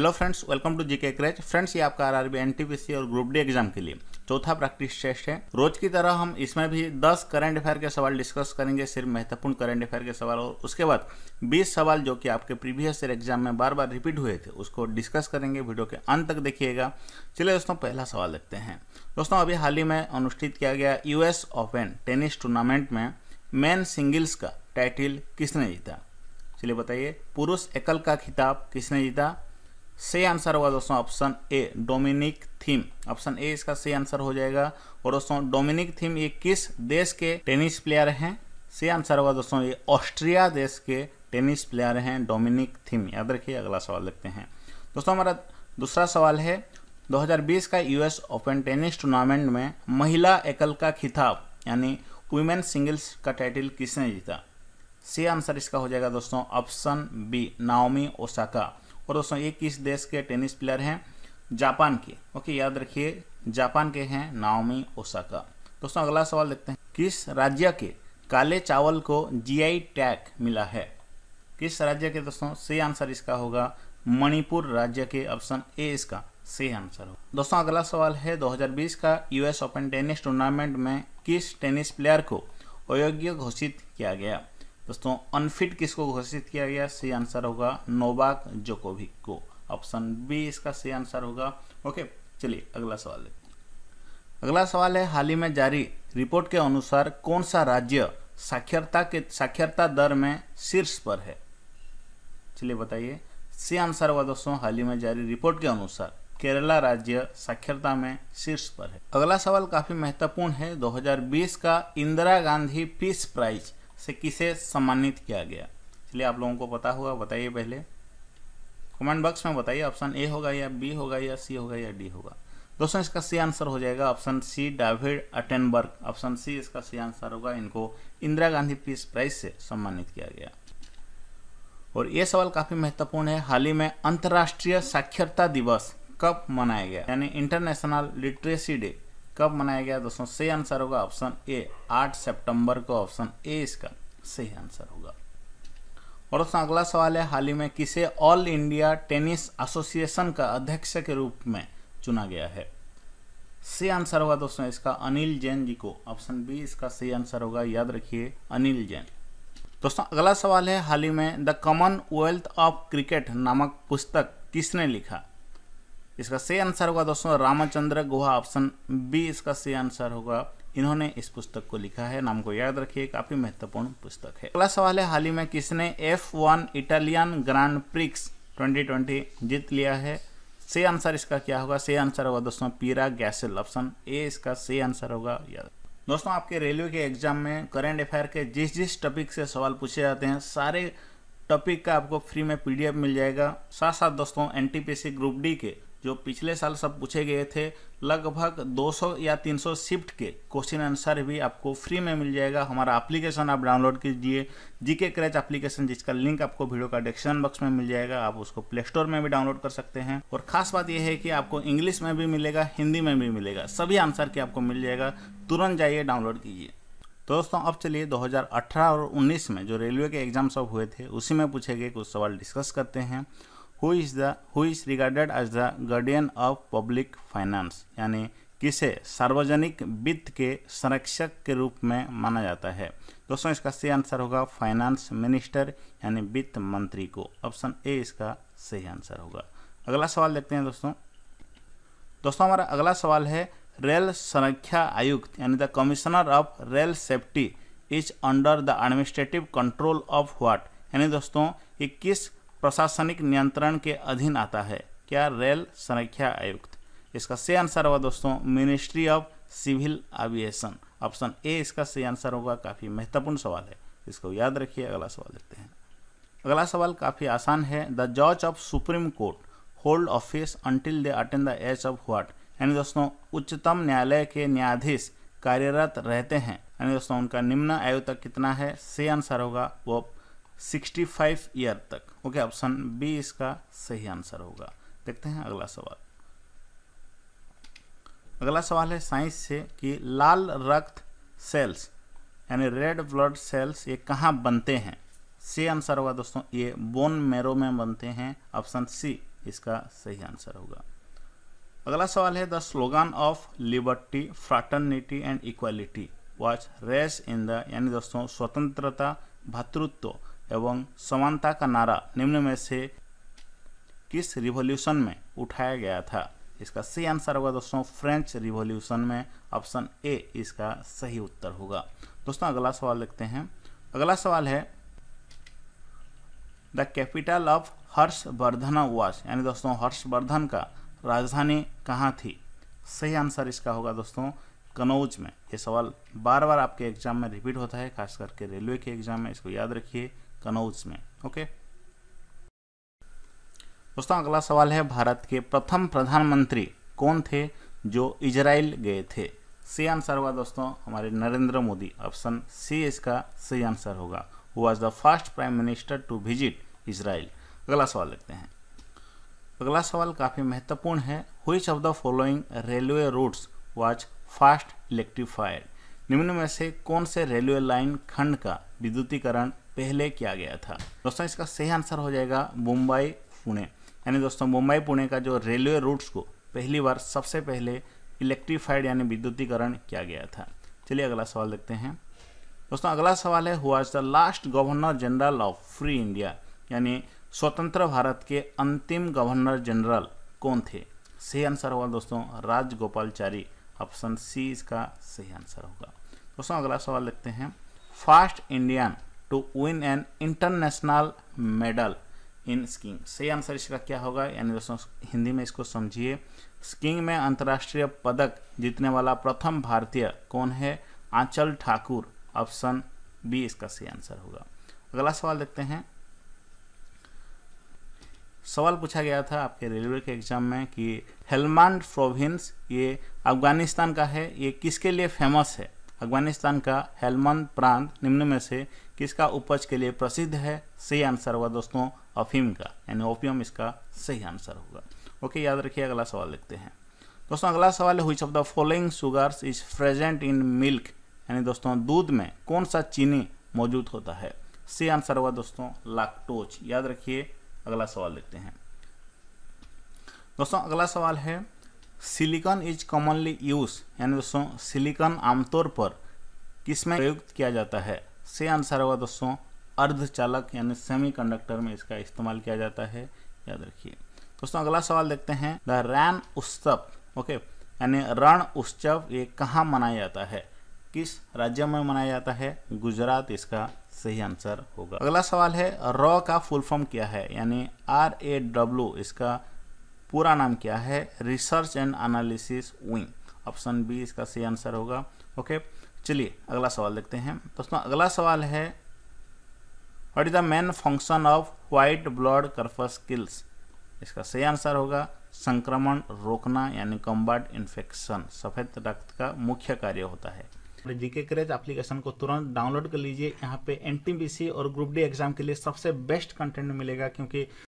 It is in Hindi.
hello friends welcome to GK crash friends ये आपका आरआरबी एनटीपीसी और ग्रुप डी एग्जाम के लिए चौथा प्रैक्टिस टेस्ट है रोज की तरह हम इसमें भी 10 करंट अफेयर के सवाल डिस्कस करेंगे सिर्फ महत्वपूर्ण करंट अफेयर के सवाल और उसके बाद 20 सवाल जो कि आपके प्रीवियस ईयर एग्जाम में बार बार रिपीट हुए थे उसको डिस्कस करेंगे वीडियो के अंत तक देखिएगा चलिए दोस्तों पहला सवाल देखते हैं दोस्तों अभी हाल ही में अनुष्ठित किया गया यूएस ओपन टेनिस टूर्नामेंट में मैन सिंगल्स का टाइटल किसने जीता चलिए बताइए पुरुष एकल का खिताब किसने जीता सही आंसर होगा दोस्तों option A Dominic Thiem option A इसका सही आंसर हो जाएगा और दोस्तों डोमिनिक थीम ये किस देश के टेनिस प्लेयर हैं सही आंसर होगा दोस्तों ये ऑस्ट्रिया देश के टेनिस प्लेयर हैं डोमिनिक थीम याद रखिए अगला सवाल देखते हैं दोस्तों हमारा दूसरा सवाल है 2020 का यूएस ओपन टेनिस टूर्नामेंट में महिला एकल का खिताब यानी वुमेन सिंगल्स का टाइटल किसने जीता सी आंसर इसका हो जाएगा दोस्तों ऑप्शन बी नाओमी ओसाका और दोस्तों ये किस देश के टेनिस प्लेयर हैं जापान के ओके याद रखिए जापान के हैं नाओमी ओसाका दोस्तों अगला सवाल देखते हैं किस राज्य के काले चावल को जीआई टैग मिला है किस राज्य के दोस्तों सही आंसर इसका होगा मणिपुर राज्य के ऑप्शन ए इसका सही आंसर होगा दोस्तों अगला सवाल है 2020 का यूएस ओपन टेनिस टूर्नामेंट में किस टेनिस प्लेयर को अयोग्य घोषित किया गया दोस्तों अनफिट किसको घोषित किया गया सही आंसर होगा नोवाक जोकोविक को ऑप्शन बी इसका सही आंसर होगा ओके चलिए अगला सवाल है अगला सवाल है हाल ही में जारी रिपोर्ट के अनुसार कौन सा राज्य साक्षरता के साक्षरता दर में शीर्ष पर है चलिए बताइए सी आंसर हुआ दोस्तों हाल ही में जारी रिपोर्ट के अनुसार केरला राज्य साक्षरता में शीर्ष पर है अगला सवाल काफी महत्वपूर्ण है 2020 का इंदिरा गांधी पीस प्राइज से किसे सम्मानित किया गया इसलिए आप लोगों को पता होगा बताइए पहले कमेंट बॉक्स में बताइए ऑप्शन ए होगा या बी होगा या सी होगा या डी होगा दोस्तों इसका सी आंसर हो जाएगा option C David Attenborough option C इसका सी आंसर होगा इनको इंदिरा गांधी पीस प्राइज से सम्मानित किया गया और ये सवाल काफ़ी महत्वपूर्ण है हाल ही में अंतर्राष्ट्रीय साक्षरता दिवस कब मनाया गया यानी इंटरनेशनल लिटरेसी डे कब मनाया गया दोस्तों सही आंसर होगा ऑप्शन ए 8 सितंबर को ऑप्शन ए इसका सही आंसर होगा और दोस्तों अगला सवाल है हाल ही में किसे ऑल इंडिया टेनिस एसोसिएशन का अध्यक्ष के रूप में चुना गया है सही आंसर होगा दोस्तों इसका अनिल जैन जी को ऑप्शन बी इसका सही आंसर होगा याद रखिए अनिल जैन दोस्तों अगला सवाल है हाल ही में the Commonwealth of cricket नामक पुस्तक किसने लिखा इसका सही आंसर होगा दोस्तों रामचंद्र गुहा ऑप्शन बी इसका सही आंसर होगा इन्होंने इस पुस्तक को लिखा है नाम को याद रखिए काफी महत्वपूर्ण पुस्तक है अगला सवाल है हाल ही में किसने F one Italian Grand Prix 2020 जीत लिया है सही आंसर इसका क्या होगा सही आंसर होगा दोस्तों पीरा गैसेल ऑप्शन ए इसका सही आंसर होगा याद दोस्तों आपके रेलवे के एग्जाम में करेंट अफेयर के जिस जिस टॉपिक से सवाल पूछे जाते हैं सारे टॉपिक का आपको फ्री में पीडीएफ मिल जाएगा साथ साथ दोस्तों एनटीपीसी ग्रुप डी के जो पिछले साल सब पूछे गए थे लगभग 200 या 300 शिफ्ट के क्वेश्चन आंसर भी आपको फ्री में मिल जाएगा हमारा एप्लीकेशन आप डाउनलोड कीजिए जीके क्रैच एप्लीकेशन जिसका लिंक आपको वीडियो का डिस्क्रिप्शन बॉक्स में मिल जाएगा आप उसको प्ले स्टोर में भी डाउनलोड कर सकते हैं और खास बात यह है कि आपको इंग्लिश में भी मिलेगा हिंदी में भी मिलेगा सभी आंसर के आपको मिल जाएगा तुरंत जाइए डाउनलोड कीजिए दोस्तों अब चलिए 2018 और 19 में जो रेलवे के एग्जाम सब हुए थे उसी में पूछे गए कुछ सवाल डिस्कस करते हैं who is the who is regarded as the guardian of public finance यानी किसे सार्वजनिक वित्त के संरक्षक के रूप में माना जाता है दोस्तों इसका सही आंसर होगा फाइनेंस मिनिस्टर यानी वित्त मंत्री को ऑप्शन ए इसका सही आंसर होगा अगला सवाल देखते हैं दोस्तों दोस्तों हमारा अगला सवाल है रेल संरक्षा आयुक्त यानी the commissioner of rail safety is under the administrative control of what यानी दोस्तों ये किस प्रशासनिक नियंत्रण के अधीन आता है क्या रेल संरक्षा आयुक्त इसका सही आंसर होगा दोस्तों ministry of civil aviation option A इसका सही आंसर होगा काफ़ी महत्वपूर्ण सवाल है इसको याद रखिए अगला सवाल देखते हैं अगला सवाल काफ़ी आसान है द जज of supreme court hold office until they attend the age of what यानी दोस्तों उच्चतम न्यायालय के न्यायाधीश कार्यरत रहते हैं यानी दोस्तों उनका निम्न आयु तक कितना है सही आंसर होगा वो 65 ईयर तक ओके ऑप्शन बी इसका सही आंसर होगा देखते हैं अगला सवाल अगला सवाल है साइंस से कि लाल रक्त सेल्स यानी रेड ब्लड सेल्स ये कहाँ बनते हैं सी आंसर होगा दोस्तों ये बोन मेरो में बनते हैं ऑप्शन सी इसका सही आंसर होगा अगला सवाल है the slogan of liberty fraternity and equality was raised in the यानी दोस्तों स्वतंत्रता भातृत्व एवं समानता का नारा निम्न में से किस रिवॉल्यूशन में उठाया गया था इसका सही आंसर होगा दोस्तों फ्रेंच रिवॉल्यूशन में ऑप्शन ए इसका सही उत्तर होगा दोस्तों अगला सवाल देखते हैं अगला सवाल है द कैपिटल ऑफ हर्षवर्धन वास यानी दोस्तों हर्षवर्धन का राजधानी कहाँ थी सही आंसर इसका होगा दोस्तों कनौज में ये सवाल बार बार आपके एग्जाम में रिपीट होता है खास करके रेलवे के एग्जाम में इसको याद रखिए कनौज में ओके दोस्तों अगला सवाल है भारत के प्रथम प्रधानमंत्री कौन थे जो इजराइल गए थे सी आंसर हुआ दोस्तों हमारे नरेंद्र मोदी ऑप्शन सी इसका सी आंसर होगा who was the first prime minister to visit Israel अगला सवाल लिखते हैं अगला सवाल काफ़ी महत्वपूर्ण है which of the following railway routes was first electrified निम्न में से कौन से रेलवे लाइन खंड का विद्युतीकरण पहले किया गया था दोस्तों इसका सही आंसर हो जाएगा मुंबई पुणे यानी दोस्तों मुंबई पुणे का जो रेलवे रूट्स को पहली बार सबसे पहले इलेक्ट्रीफाइड यानी विद्युतीकरण किया गया था चलिए अगला सवाल देखते हैं दोस्तों अगला सवाल है हुआ the last governor general of free India यानी स्वतंत्र भारत के अंतिम गवर्नर जनरल कौन थे सही आंसर होगा दोस्तों राजगोपालचारी ऑप्शन सी इसका सही आंसर होगा दोस्तों अगला सवाल देखते हैं first Indian to win an international medal in skiing सही आंसर इसका क्या होगा यानी दोस्तों हिंदी में इसको समझिए स्कीइंग में अंतर्राष्ट्रीय पदक जीतने वाला प्रथम भारतीय कौन है आंचल ठाकुर ऑप्शन बी इसका सही आंसर होगा अगला सवाल देखते हैं सवाल पूछा गया था आपके रेलवे के एग्जाम में कि हेलमांड प्रोविंस ये अफगानिस्तान का है ये किसके लिए फेमस है अफगानिस्तान का हेलमंद प्रांत निम्न में से किसका उपज के लिए प्रसिद्ध है सही आंसर होगा दोस्तों अफीम का यानी ओपियम इसका सही आंसर होगा ओके याद रखिए अगला सवाल लिखते हैं दोस्तों अगला सवाल है which of the following sugars is present in milk यानी दोस्तों दूध में कौन सा चीनी मौजूद होता है सी आंसर होगा दोस्तों लाक्टोज याद रखिए अगला सवाल लिखते हैं दोस्तों अगला सवाल है सिलिकॉन इज कॉमनली यूज यानी दोस्तों सिलिकॉन आमतौर पर किसमें प्रयुक्त किया जाता है से आंसर होगा दोस्तों अर्धचालक यानी सेमीकंडक्टर में इसका इस्तेमाल किया जाता है याद रखिए दोस्तों अगला सवाल देखते हैं द रैन उत्सव ओके यानी रण उत्सव ये कहाँ मनाया जाता है किस राज्य में मनाया जाता है गुजरात इसका सही आंसर होगा अगला सवाल है रॉ का फुल फॉर्म क्या है यानी आर ए डब्ल्यू इसका पूरा नाम क्या है research and analysis wing option B इसका सही आंसर होगा ओके चलिए अगला सवाल देखते हैं दोस्तों अगला सवाल है what is the main function of white blood corpuscles इसका सही आंसर होगा संक्रमण रोकना यानी कम्बाट इन्फेक्शन सफ़ेद रक्त का मुख्य कार्य होता है जीके क्रेज एप्लीकेशन को तुरंत डाउनलोड कर लीजिए यहाँ पे एन और ग्रुप डी एग्जाम के लिए सबसे बेस्ट कंटेंट मिलेगा क्योंकि